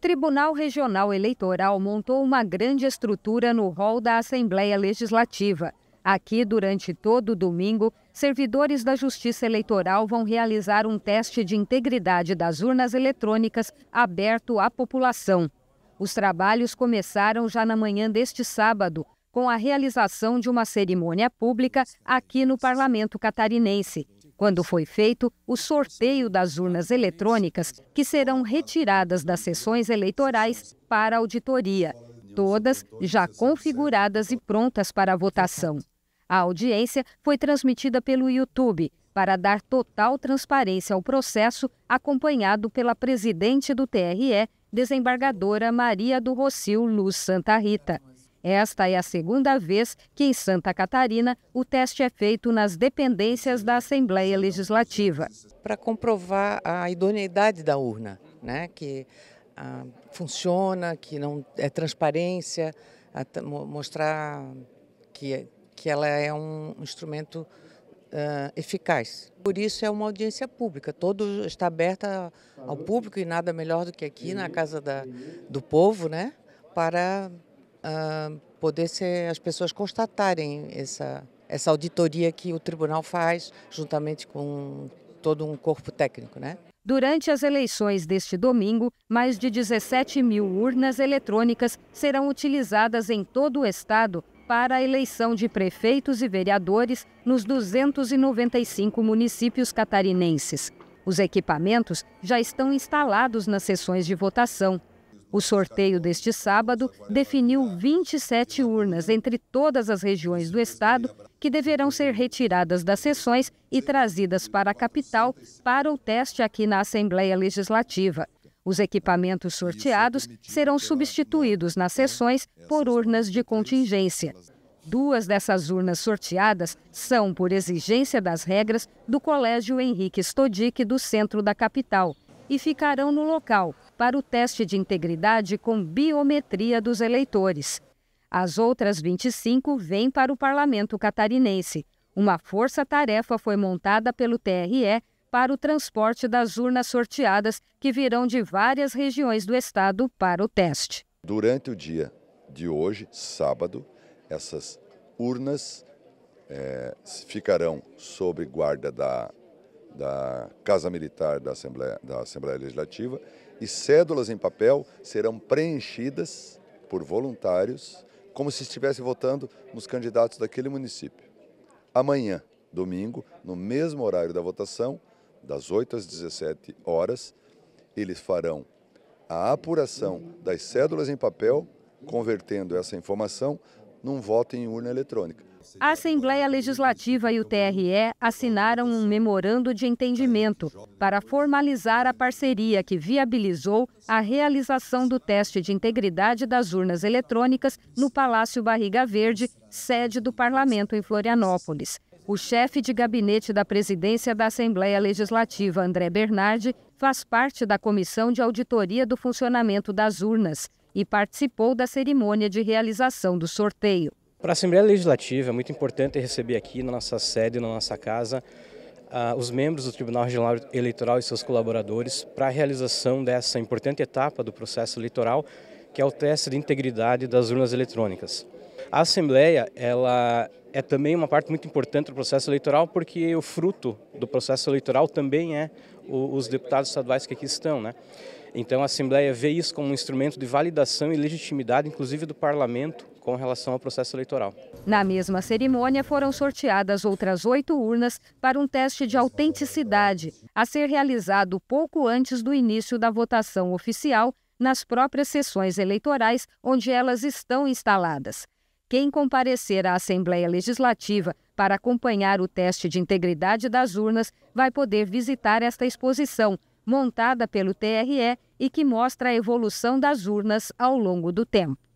Tribunal Regional Eleitoral montou uma grande estrutura no hall da Assembleia Legislativa. Aqui, durante todo o domingo, servidores da Justiça Eleitoral vão realizar um teste de integridade das urnas eletrônicas aberto à população. Os trabalhos começaram já na manhã deste sábado, com a realização de uma cerimônia pública aqui no Parlamento Catarinense, quando foi feito o sorteio das urnas eletrônicas que serão retiradas das sessões eleitorais para auditoria, todas já configuradas e prontas para a votação. A audiência foi transmitida pelo YouTube para dar total transparência ao processo, acompanhado pela presidente do TRE, desembargadora Maria do Rocio Luz Santa Rita. Esta é a segunda vez que, em Santa Catarina, o teste é feito nas dependências da Assembleia Legislativa. Para comprovar a idoneidade da urna, né? que ah, funciona, que não é transparência, mostrar que, que ela é um instrumento ah, eficaz. Por isso é uma audiência pública, todo está aberta ao público e nada melhor do que aqui na Casa da, do Povo, né, para uh, poder ser, as pessoas constatarem essa, essa auditoria que o tribunal faz juntamente com todo um corpo técnico, né? Durante as eleições deste domingo, mais de 17 mil urnas eletrônicas serão utilizadas em todo o estado para a eleição de prefeitos e vereadores nos 295 municípios catarinenses. Os equipamentos já estão instalados nas sessões de votação. O sorteio deste sábado definiu 27 urnas entre todas as regiões do estado que deverão ser retiradas das sessões e trazidas para a capital para o teste aqui na Assembleia Legislativa. Os equipamentos sorteados serão substituídos nas sessões por urnas de contingência. Duas dessas urnas sorteadas são por exigência das regras do Colégio Henrique Stodic do centro da capital e ficarão no local para o teste de integridade com biometria dos eleitores. As outras 25 vêm para o parlamento catarinense. Uma força-tarefa foi montada pelo TRE para o transporte das urnas sorteadas que virão de várias regiões do estado para o teste. Durante o dia de hoje, sábado, essas urnas é, ficarão sob guarda da da Casa Militar da Assembleia, da Assembleia Legislativa e cédulas em papel serão preenchidas por voluntários, como se estivesse votando nos candidatos daquele município. Amanhã, domingo, no mesmo horário da votação, das 8 às 17 horas, eles farão a apuração das cédulas em papel, convertendo essa informação num voto em urna eletrônica. A Assembleia Legislativa e o TRE assinaram um memorando de entendimento para formalizar a parceria que viabilizou a realização do teste de integridade das urnas eletrônicas no Palácio Barriga Verde, sede do Parlamento em Florianópolis. O chefe de gabinete da presidência da Assembleia Legislativa, André Bernardi, faz parte da comissão de auditoria do funcionamento das urnas e participou da cerimônia de realização do sorteio. Para a Assembleia Legislativa é muito importante receber aqui na nossa sede, na nossa casa, ah, os membros do Tribunal Regional Eleitoral e seus colaboradores para a realização dessa importante etapa do processo eleitoral, que é o teste de integridade das urnas eletrônicas. A Assembleia ela é também uma parte muito importante do processo eleitoral, porque o fruto do processo eleitoral também é os deputados estaduais que aqui estão. Né? Então a Assembleia vê isso como um instrumento de validação e legitimidade, inclusive do parlamento, com relação ao processo eleitoral. Na mesma cerimônia, foram sorteadas outras oito urnas para um teste de autenticidade, a ser realizado pouco antes do início da votação oficial nas próprias sessões eleitorais onde elas estão instaladas. Quem comparecer à Assembleia Legislativa para acompanhar o teste de integridade das urnas vai poder visitar esta exposição, montada pelo TRE e que mostra a evolução das urnas ao longo do tempo.